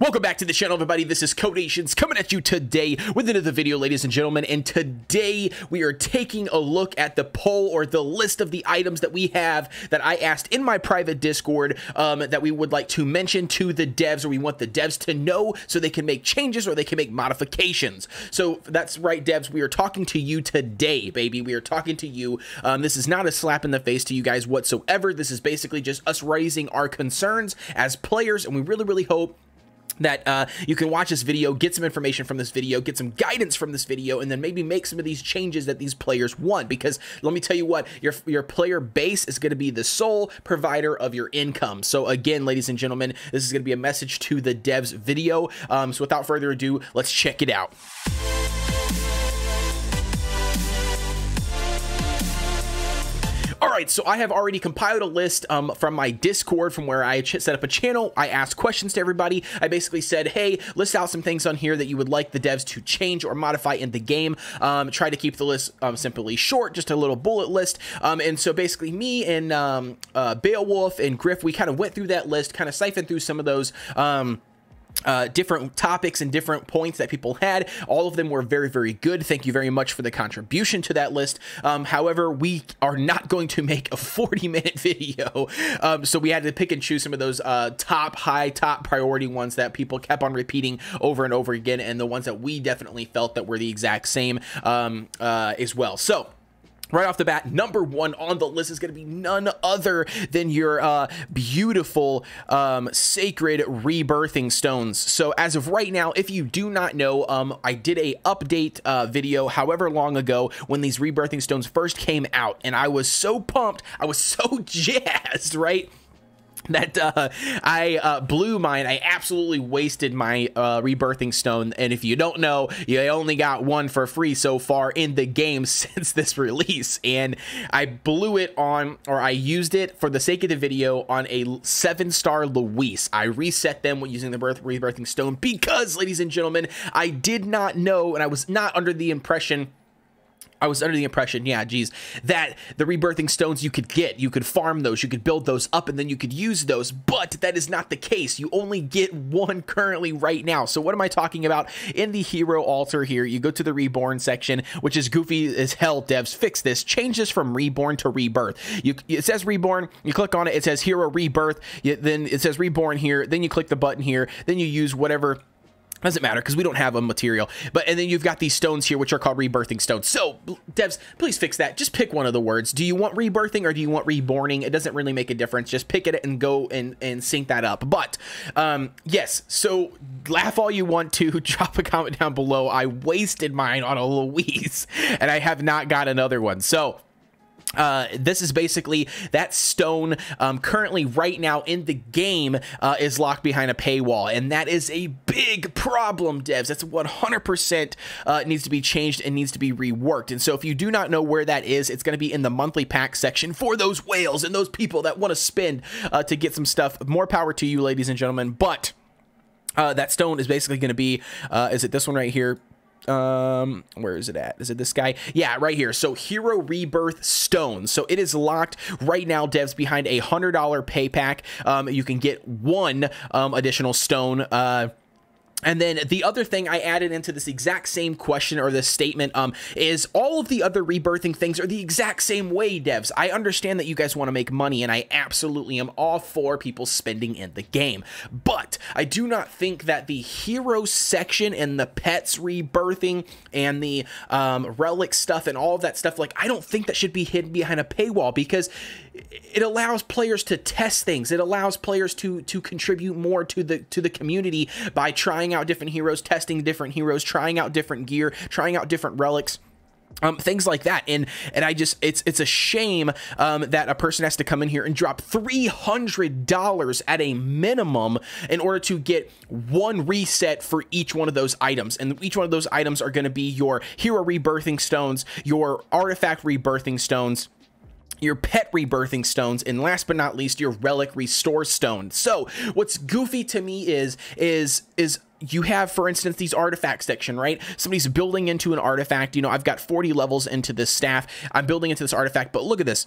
Welcome back to the channel, everybody. This is Codations coming at you today with another video, ladies and gentlemen. And today we are taking a look at the poll or the list of the items that we have that I asked in my private Discord um, that we would like to mention to the devs or we want the devs to know so they can make changes or they can make modifications. So that's right, devs. We are talking to you today, baby. We are talking to you. Um, this is not a slap in the face to you guys whatsoever. This is basically just us raising our concerns as players, and we really, really hope that uh, you can watch this video, get some information from this video, get some guidance from this video, and then maybe make some of these changes that these players want. Because let me tell you what, your your player base is going to be the sole provider of your income. So again, ladies and gentlemen, this is going to be a message to the devs video. Um, so without further ado, let's check it out. right, so I have already compiled a list um, from my Discord from where I set up a channel. I asked questions to everybody. I basically said, hey, list out some things on here that you would like the devs to change or modify in the game. Um, try to keep the list um, simply short, just a little bullet list. Um, and so basically, me and um, uh, Beowulf and Griff, we kind of went through that list, kind of siphoned through some of those. Um, uh, different topics and different points that people had. All of them were very, very good. Thank you very much for the contribution to that list. Um, however, we are not going to make a 40 minute video. Um, so we had to pick and choose some of those uh, top, high, top priority ones that people kept on repeating over and over again, and the ones that we definitely felt that were the exact same um, uh, as well. So, right off the bat, number one on the list is going to be none other than your uh, beautiful um, sacred rebirthing stones. So as of right now, if you do not know, um, I did a update uh, video however long ago when these rebirthing stones first came out, and I was so pumped, I was so jazzed, right? that uh, I uh, blew mine. I absolutely wasted my uh, rebirthing stone. And if you don't know, you only got one for free so far in the game since this release. And I blew it on, or I used it for the sake of the video on a seven star Luis. I reset them using the birth rebirthing stone because, ladies and gentlemen, I did not know and I was not under the impression I was under the impression, yeah, geez, that the rebirthing stones you could get, you could farm those, you could build those up, and then you could use those, but that is not the case. You only get one currently right now. So what am I talking about? In the hero altar here, you go to the reborn section, which is goofy as hell, devs. Fix this. Change this from reborn to rebirth. You, it says reborn, you click on it, it says hero rebirth, you, then it says reborn here, then you click the button here, then you use whatever doesn't matter because we don't have a material but and then you've got these stones here which are called rebirthing stones so devs please fix that just pick one of the words do you want rebirthing or do you want reborning it doesn't really make a difference just pick it and go and and sync that up but um yes so laugh all you want to drop a comment down below i wasted mine on a louise and i have not got another one so uh, this is basically that stone um, currently right now in the game uh, is locked behind a paywall and that is a big problem devs that's 100% uh, needs to be changed and needs to be reworked and so if you do not know where that is it's going to be in the monthly pack section for those whales and those people that want to spend uh, to get some stuff more power to you ladies and gentlemen but uh, that stone is basically going to be uh, is it this one right here um where is it at is it this guy yeah right here so hero rebirth Stone. so it is locked right now devs behind a hundred dollar pay pack um you can get one um additional stone uh and then the other thing I added into this exact same question or this statement um, is all of the other rebirthing things are the exact same way, devs. I understand that you guys want to make money, and I absolutely am all for people spending in the game. But I do not think that the hero section and the pets rebirthing and the um, relic stuff and all of that stuff, like, I don't think that should be hidden behind a paywall because it allows players to test things. It allows players to to contribute more to the to the community by trying trying out different heroes, testing different heroes, trying out different gear, trying out different relics. Um, things like that and and i just it's it's a shame um, that a person has to come in here and drop $300 at a minimum in order to get one reset for each one of those items and each one of those items are going to be your hero rebirthing stones your artifact rebirthing stones your pet rebirthing stones, and last but not least, your relic restore stone. So, what's goofy to me is is is you have, for instance, these artifact section, right? Somebody's building into an artifact. You know, I've got 40 levels into this staff. I'm building into this artifact, but look at this.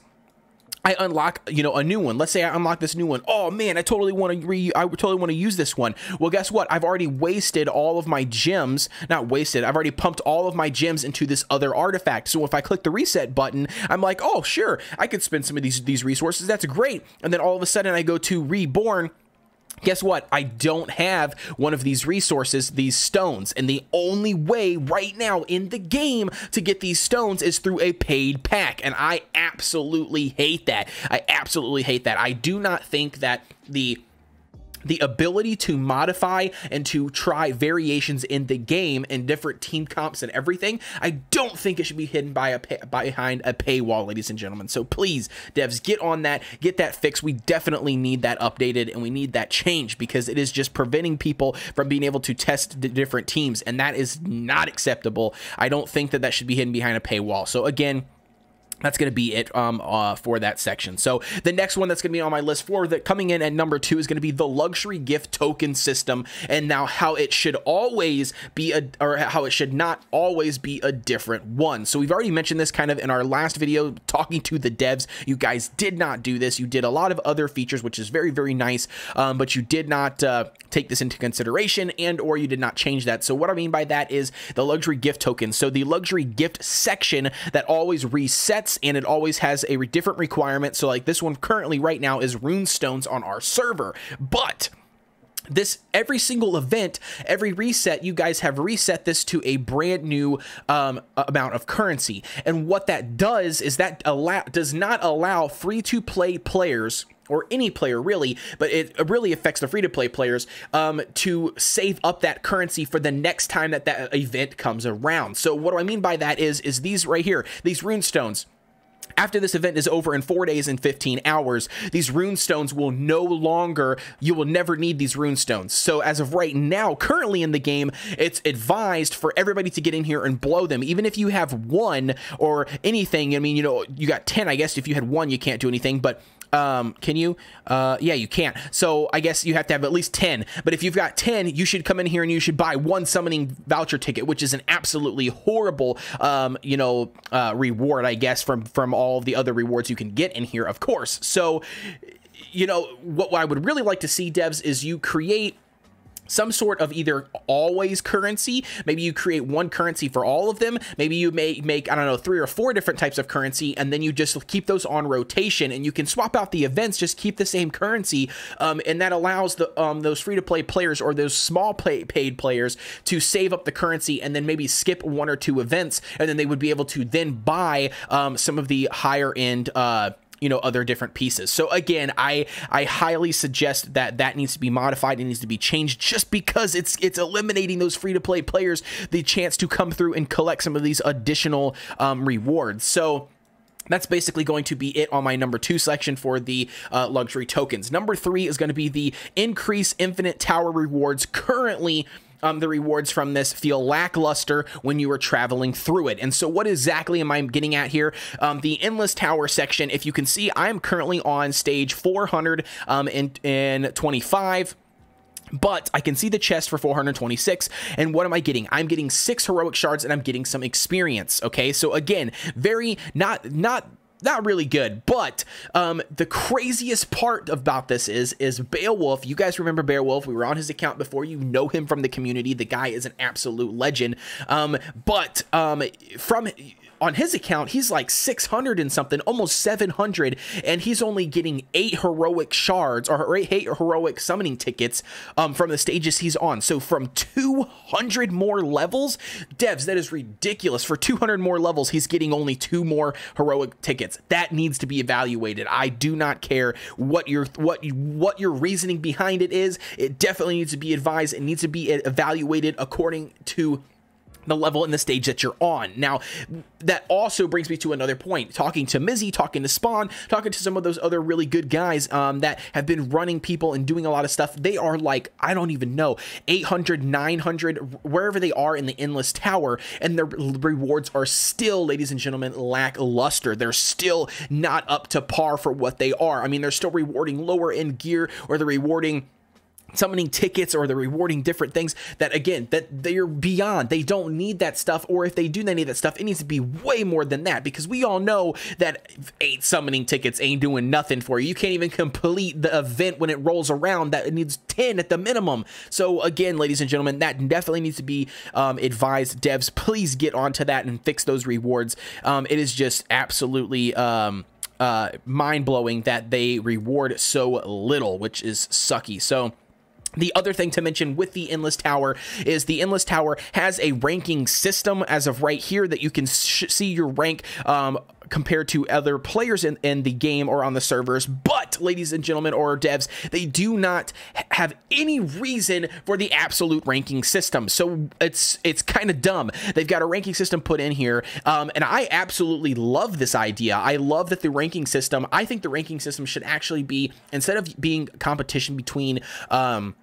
I unlock, you know, a new one. Let's say I unlock this new one. Oh man, I totally want to re I totally want to use this one. Well, guess what? I've already wasted all of my gems. Not wasted. I've already pumped all of my gems into this other artifact. So if I click the reset button, I'm like, "Oh, sure. I could spend some of these these resources. That's great." And then all of a sudden I go to reborn guess what? I don't have one of these resources, these stones. And the only way right now in the game to get these stones is through a paid pack. And I absolutely hate that. I absolutely hate that. I do not think that the the ability to modify and to try variations in the game and different team comps and everything. I don't think it should be hidden by a pay, behind a paywall, ladies and gentlemen. So please, devs, get on that, get that fixed. We definitely need that updated and we need that change because it is just preventing people from being able to test the different teams, and that is not acceptable. I don't think that that should be hidden behind a paywall. So again, that's going to be it um, uh, for that section. So the next one that's going to be on my list for that coming in at number two is going to be the luxury gift token system and now how it should always be a or how it should not always be a different one. So we've already mentioned this kind of in our last video talking to the devs. You guys did not do this. You did a lot of other features, which is very very nice, um, but you did not uh, take this into consideration and or you did not change that. So what I mean by that is the luxury gift token. So the luxury gift section that always resets and it always has a different requirement. So, like, this one currently right now is runestones on our server, but this every single event every reset you guys have reset this to a brand new um, amount of currency and what that does is that allow does not allow free to play players or any player really, but it really affects the free to play players um, to save up that currency for the next time that that event comes around. So what do I mean by that is is these right here, these runestones. After this event is over in 4 days and 15 hours, these rune stones will no longer, you will never need these rune stones. So as of right now, currently in the game, it's advised for everybody to get in here and blow them. Even if you have one or anything, I mean, you know, you got 10, I guess if you had one, you can't do anything, but um, can you? Uh, yeah, you can't. So I guess you have to have at least 10. But if you've got 10, you should come in here and you should buy one summoning voucher ticket, which is an absolutely horrible, um, you know, uh, reward, I guess, from, from all the other rewards you can get in here, of course. So, you know, what I would really like to see, devs, is you create some sort of either always currency maybe you create one currency for all of them maybe you may make i don't know three or four different types of currency and then you just keep those on rotation and you can swap out the events just keep the same currency um, and that allows the um, those free to play players or those small pay paid players to save up the currency and then maybe skip one or two events and then they would be able to then buy um, some of the higher end uh, you know other different pieces so again i i highly suggest that that needs to be modified it needs to be changed just because it's it's eliminating those free to play players the chance to come through and collect some of these additional um, rewards so that's basically going to be it on my number two section for the uh, luxury tokens. Number three is going to be the increase infinite tower rewards currently um, the rewards from this feel lackluster when you are traveling through it. And so, what exactly am I getting at here? Um, the Endless Tower section, if you can see, I am currently on stage 425 um, but I can see the chest for 426. And what am I getting? I'm getting six heroic shards and I'm getting some experience. Okay. So again, very not, not not really good. But um, the craziest part about this is is Beowulf. You guys remember Beowulf? We were on his account before. You know him from the community. The guy is an absolute legend. Um, but um, from on his account, he's like 600 and something, almost 700, and he's only getting eight heroic shards or eight, heroic summoning tickets um, from the stages he's on. So from 200 more levels, devs, that is ridiculous. For 200 more levels, he's getting only two more heroic tickets. That needs to be evaluated. I do not care what your what what your reasoning behind it is. It definitely needs to be advised. It needs to be evaluated according to the level and the stage that you're on. Now, that also brings me to another point. Talking to Mizzy, talking to Spawn, talking to some of those other really good guys um, that have been running people and doing a lot of stuff. They are like, I don't even know, 800, 900, wherever they are in the Endless Tower, and their rewards are still, ladies and gentlemen, lackluster. They're still not up to par for what they are. I mean, they're still rewarding lower end gear or they're rewarding summoning tickets or they're rewarding different things that again that they're beyond they don't need that stuff or if they do they need that stuff it needs to be way more than that because we all know that eight summoning tickets ain't doing nothing for you you can't even complete the event when it rolls around that it needs 10 at the minimum so again ladies and gentlemen that definitely needs to be um, advised devs please get onto that and fix those rewards um, it is just absolutely um, uh, mind blowing that they reward so little, which is sucky. So, the other thing to mention with the Endless Tower is the Endless Tower has a ranking system as of right here that you can see your rank um, compared to other players in, in the game or on the servers. But, ladies and gentlemen, or devs, they do not have any reason for the absolute ranking system. So it's it's kind of dumb. They've got a ranking system put in here, um, and I absolutely love this idea. I love that the ranking system. I think the ranking system should actually be instead of being competition between. Um,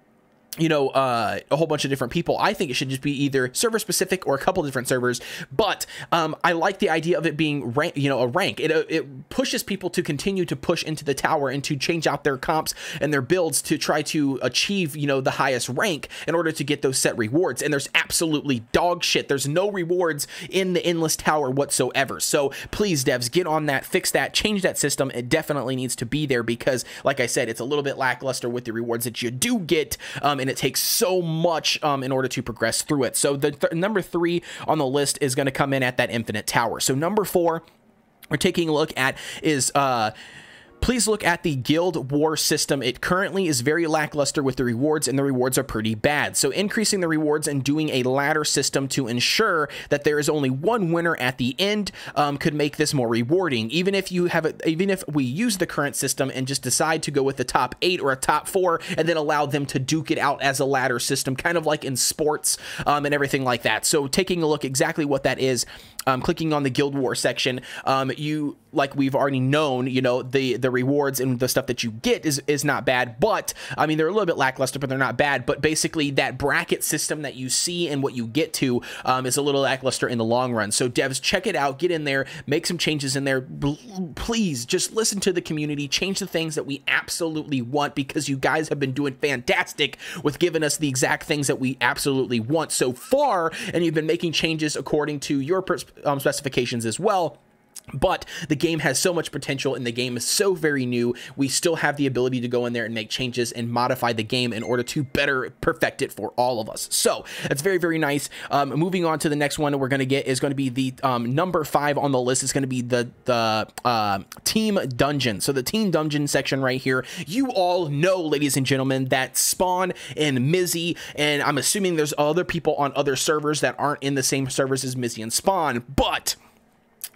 you know, uh, a whole bunch of different people. I think it should just be either server specific or a couple different servers. But um, I like the idea of it being rank, you know, a rank. It uh, it pushes people to continue to push into the tower and to change out their comps and their builds to try to achieve, you know, the highest rank in order to get those set rewards. And there's absolutely dog shit. There's no rewards in the endless tower whatsoever. So please, devs, get on that, fix that, change that system. It definitely needs to be there because, like I said, it's a little bit lackluster with the rewards that you do get. Um, and it takes so much um, in order to progress through it. So the th number three on the list is going to come in at that infinite tower. So number four we're taking a look at is uh Please look at the guild war system. It currently is very lackluster with the rewards, and the rewards are pretty bad. So increasing the rewards and doing a ladder system to ensure that there is only one winner at the end um, could make this more rewarding. Even if you have, a, even if we use the current system and just decide to go with the top eight or a top four, and then allow them to duke it out as a ladder system, kind of like in sports um, and everything like that. So taking a look exactly what that is um, clicking on the Guild War section, um, you like we've already known, you know, the the rewards and the stuff that you get is is not bad, but I mean they're a little bit lackluster, but they're not bad. But basically, that bracket system that you see and what you get to um, is a little lackluster in the long run. So devs, check it out, get in there, make some changes in there. Please just listen to the community, change the things that we absolutely want because you guys have been doing fantastic with giving us the exact things that we absolutely want so far, and you've been making changes according to your perspective um, specifications as well. But the game has so much potential and the game is so very new. We still have the ability to go in there and make changes and modify the game in order to better perfect it for all of us. So that's very, very nice. Um, moving on to the next one we're going to get is going to be the um, number five on the list. It's going to be the, the uh, Team Dungeon. So the Team Dungeon section right here. You all know, ladies and gentlemen, that Spawn and Mizzy, and I'm assuming there's other people on other servers that aren't in the same servers as Mizzy and Spawn, but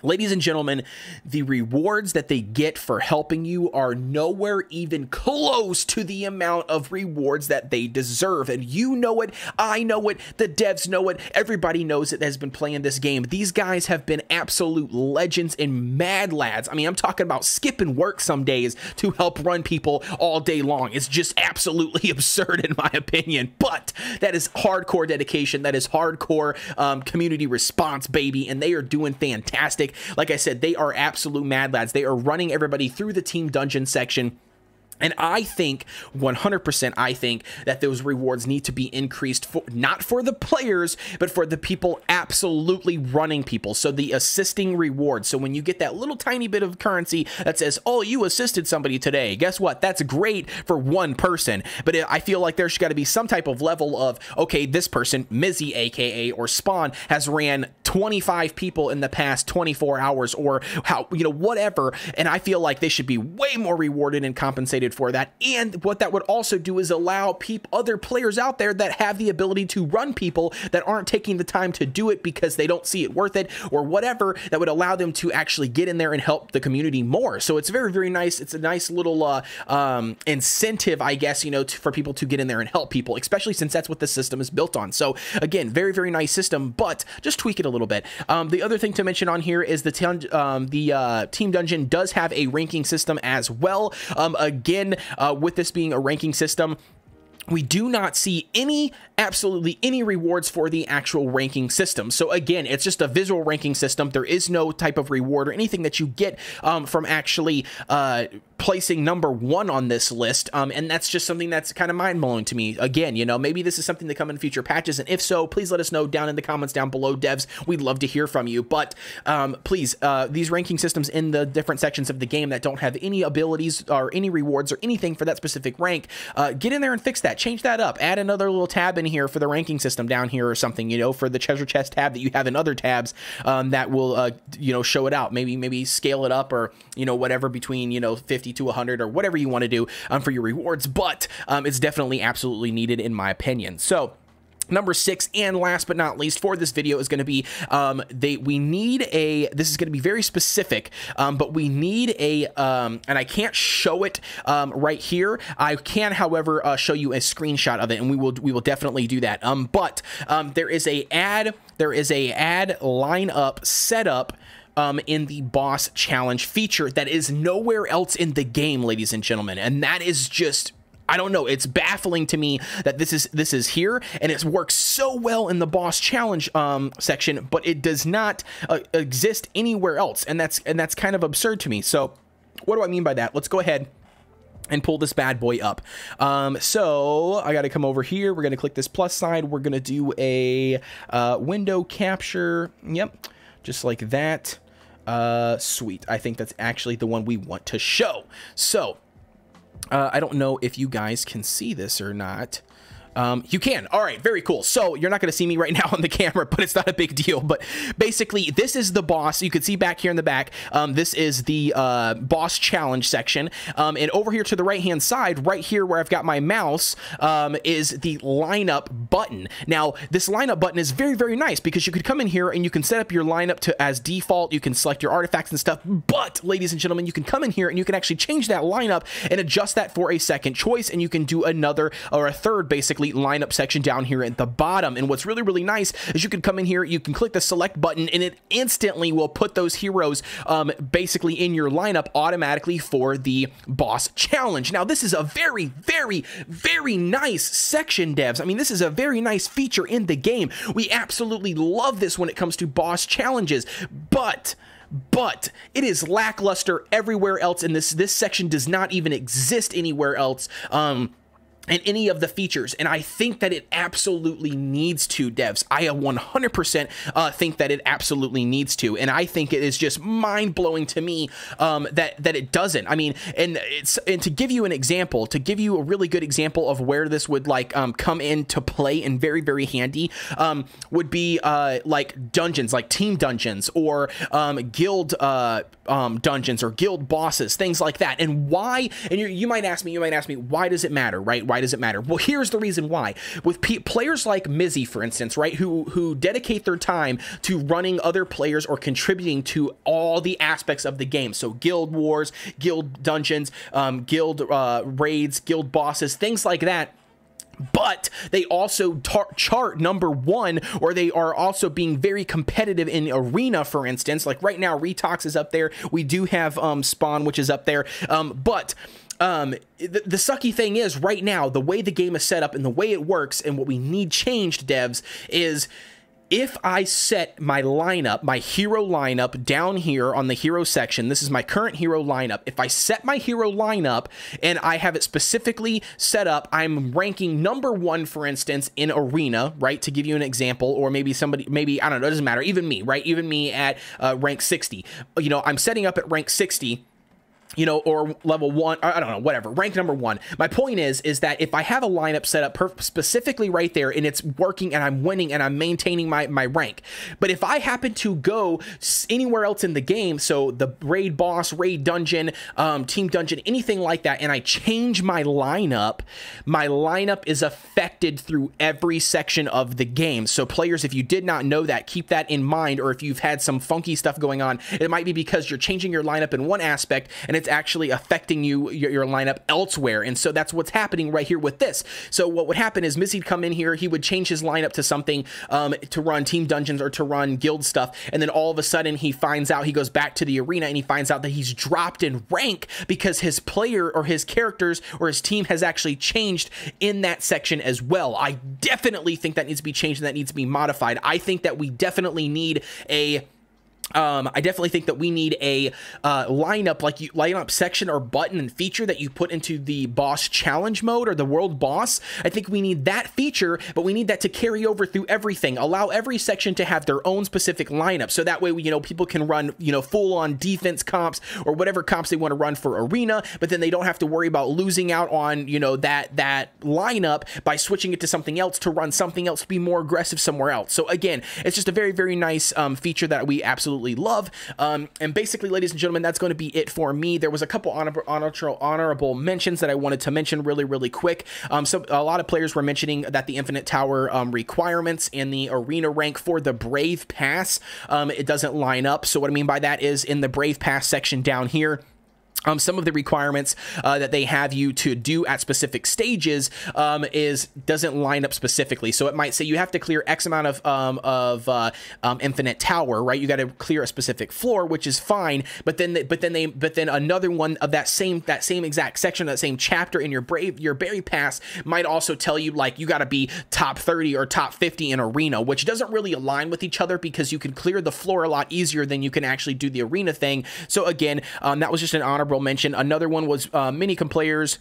Ladies and gentlemen, the rewards that they get for helping you are nowhere even close to the amount of rewards that they deserve. And you know it, I know it, the devs know it, everybody knows it has been playing this game. These guys have been absolute legends and mad lads. I mean, I'm talking about skipping work some days to help run people all day long. It's just absolutely absurd in my opinion. But that is hardcore dedication, that is hardcore um, community response, baby, and they are doing fantastic fantastic. Like I said, they are absolute mad lads. They are running everybody through the team dungeon section and I think 100%, I think that those rewards need to be increased for not for the players, but for the people absolutely running people. So the assisting reward. So when you get that little tiny bit of currency that says, oh, you assisted somebody today, guess what? That's great for one person. But I feel like there's got to be some type of level of, okay, this person, Mizzy, AKA, or Spawn, has ran 25 people in the past 24 hours or how, you know, whatever. And I feel like they should be way more rewarded and compensated for that. And what that would also do is allow peep other players out there that have the ability to run people that aren't taking the time to do it because they don't see it worth it or whatever that would allow them to actually get in there and help the community more. So it's very, very nice. It's a nice little uh, um, incentive, I guess, you know, to, for people to get in there and help people, especially since that's what the system is built on. So again, very, very nice system, but just tweak it a little bit. Um, the other thing to mention on here is the, um, the uh, team dungeon does have a ranking system as well. Um, again, again, uh, with this being a ranking system, we do not see any absolutely any rewards for the actual ranking system so again it's just a visual ranking system there is no type of reward or anything that you get um, from actually uh, placing number one on this list. Um, and that's just something that's kind of mind blowing to me. Again, you know, maybe this is something to come in future patches. And if so, please let us know down in the comments down below, devs. We'd love to hear from you. But um, please, uh, these ranking systems in the different sections of the game that don't have any abilities or any rewards or anything for that specific rank, uh, get in there and fix that. Change that up. Add another little tab in here for the ranking system down here or something, you know, for the treasure chest tab that you have in other tabs um, that will, uh, you know, show it out. Maybe, maybe scale it up or, you know, whatever between, you know, 50 50 to 100 or whatever you want to do um, for your rewards, but um, it's definitely absolutely needed in my opinion. So, number six and last but not least for this video is going to be um they we need a this is going to be very specific um but we need a um and i can't show it um right here i can however uh, show you a screenshot of it and we will we will definitely do that um but um there is a ad there is a ad lineup setup um, in the boss challenge feature that is nowhere else in the game, ladies and gentlemen. And that is just I don't know. It's baffling to me that this is this is here and it works so well in the boss challenge um, section, but it does not uh, exist anywhere else, and that's and that's kind of absurd to me. So, what do I mean by that? Let's go ahead and pull this bad boy up. Um, so I got to come over here. We're gonna click this plus sign. We're gonna do a uh, window capture. Yep, just like that. Uh, sweet. I think that's actually the one we want to show. So, uh, I don't know if you guys can see this or not, um, you can. All right, very cool. So you're not going to see me right now on the camera, but it's not a big deal. But basically, this is the boss. You can see back here in the back. Um, this is the uh, boss challenge section. Um, and over here to the right-hand side, right here where I've got my mouse, um, is the lineup button. Now, this lineup button is very, very nice because you could come in here and you can set up your lineup to as default. You can select your artifacts and stuff. But, ladies and gentlemen, you can come in here and you can actually change that lineup and adjust that for a second choice. And you can do another or a third, basically, complete lineup section down here at the bottom. And what's really, really nice is you can come in here, you can click the select button, and it instantly will put those heroes um, basically in your lineup automatically for the boss challenge. Now, this is a very, very, very nice section, devs. I mean, this is a very nice feature in the game. We absolutely love this when it comes to boss challenges, but but it is lackluster everywhere else and this this section does not even exist anywhere else um and any of the features. And I think that it absolutely needs to, devs. I 100% uh, uh, think that it absolutely needs to. And I think it is just mind blowing to me um, that, that it doesn't. I mean, and it's, and to give you an example, to give you a really good example of where this would like um, come into play and very, very handy um, would be uh, like dungeons, like team dungeons or um, guild uh, um, dungeons or guild bosses, things like that. And why, and you, you, might ask me, you might ask me, why does it matter, right? Why does it matter? Well, here's the reason why. With p- players like Mizzy, for instance, right, who, who dedicate their time to running other players or contributing to all the aspects of the game. So guild wars, guild dungeons, um, guild uh, raids, guild bosses, things like that but they also tar- chart number one, or they are also being very competitive in arena, for instance. Like right now, Retox is up there. We do have um, Spawn, which is up there. Um, but um, the, the sucky thing is, right now, the way the game is set up and the way it works, and what we need changed, devs, is if I set my lineup, my hero lineup down here on the hero section, this is my current hero lineup. If I set my hero lineup and I have it specifically set up, I'm ranking number one, for instance, in arena, right? To give you an example, or maybe somebody, maybe, I don't know, it doesn't matter. Even me, right? Even me at uh, rank 60, you know, I'm setting up at rank 60 you know, or level one, I don't know, whatever, rank number one. My point is, is that if I have a lineup set up specifically right there and it's working and I'm winning and I'm maintaining my, my rank, but if I happen to go anywhere else in the game, so the raid boss, raid dungeon, um, team dungeon, anything like that, and I change my lineup, my lineup is affected through every section of the game. So players, if you did not know that, keep that in mind, or if you've had some funky stuff going on, it might be because you're changing your lineup in one aspect and and it's actually affecting you your, your lineup elsewhere. And so that's what's happening right here with this. So what would happen is Missy'd come in here, he would change his lineup to something um, to run team dungeons or to run guild stuff, and then all of a sudden he finds out he goes back to the arena and he finds out that he's dropped in rank because his player or his characters or his team has actually changed in that section as well. I definitely think that needs to be changed and that needs to be modified. I think that we definitely need a um, I definitely think that we need a uh, lineup like you lineup section or button and feature that you put into the boss challenge mode or the world boss. I think we need that feature, but we need that to carry over through everything. Allow every section to have their own specific lineup, so that way you know people can run you know full on defense comps or whatever comps they want to run for arena, but then they don't have to worry about losing out on you know that that lineup by switching it to something else to run something else to be more aggressive somewhere else. So again, it's just a very very nice um, feature that we absolutely absolutely love. Um, and basically, ladies and gentlemen, that's going to be it for me. There was a couple honorable honorable mentions that I wanted to mention really, really quick. Um, so a lot of players were mentioning that the Infinite Tower um, requirements and the arena rank for the Brave Pass, um, it doesn't line up. So what I mean by that is in the Brave Pass section down here, um, some of the requirements uh, that they have you to do at specific stages um, is doesn't line up specifically. So it might say you have to clear X amount of um, of uh, um, infinite tower, right? You got to clear a specific floor, which is fine. But then, the, but then they, but then another one of that same that same exact section, that same chapter in your brave your berry pass might also tell you like you got to be top thirty or top fifty in arena, which doesn't really align with each other because you can clear the floor a lot easier than you can actually do the arena thing. So again, um, that was just an honorable honorable mention. Another one was uh, mini Players.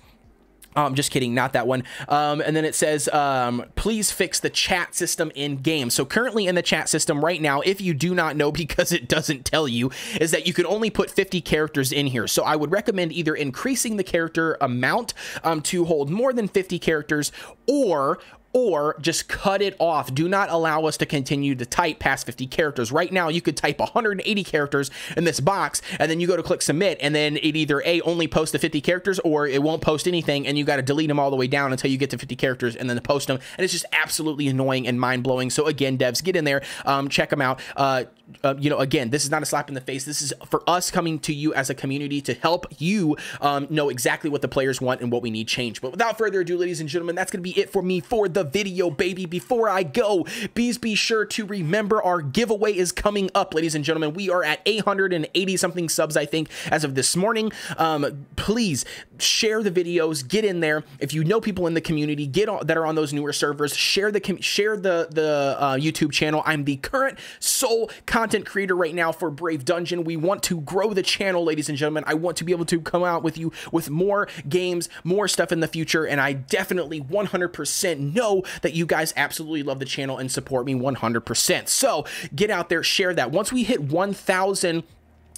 I'm um, just kidding, not that one. Um, and then it says, um, please fix the chat system in game. So currently in the chat system right now, if you do not know because it doesn't tell you, is that you can only put 50 characters in here. So I would recommend either increasing the character amount um, to hold more than 50 characters or or just cut it off. Do not allow us to continue to type past 50 characters. Right now, you could type 180 characters in this box, and then you go to click submit, and then it either A, only posts the 50 characters, or it won't post anything, and you got to delete them all the way down until you get to 50 characters and then to post them. And it's just absolutely annoying and mind blowing. So, again, devs, get in there, um, check them out. Uh, uh, you know, again, this is not a slap in the face. This is for us coming to you as a community to help you um, know exactly what the players want and what we need change. But without further ado, ladies and gentlemen, that's going to be it for me for the video, baby. Before I go, please be sure to remember our giveaway is coming up, ladies and gentlemen. We are at 880 something subs, I think, as of this morning. Um, please share the videos, get in there. If you know people in the community, get on, that are on those newer servers, share the share the the uh, YouTube channel. I'm the current sole content creator right now for Brave Dungeon. We want to grow the channel, ladies and gentlemen. I want to be able to come out with you with more games, more stuff in the future, and I definitely 100% know know that you guys absolutely love the channel and support me 100%. So get out there, share that. Once we hit 1,000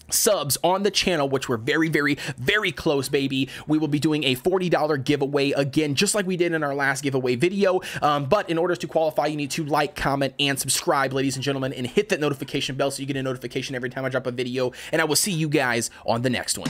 subs on the channel, which we're very, very, very close, baby. We will be doing a $40 giveaway again, just like we did in our last giveaway video. Um, but in order to qualify, you need to like, comment, and subscribe, ladies and gentlemen, and hit that notification bell so you get a notification every time I drop a video. And I will see you guys on the next one.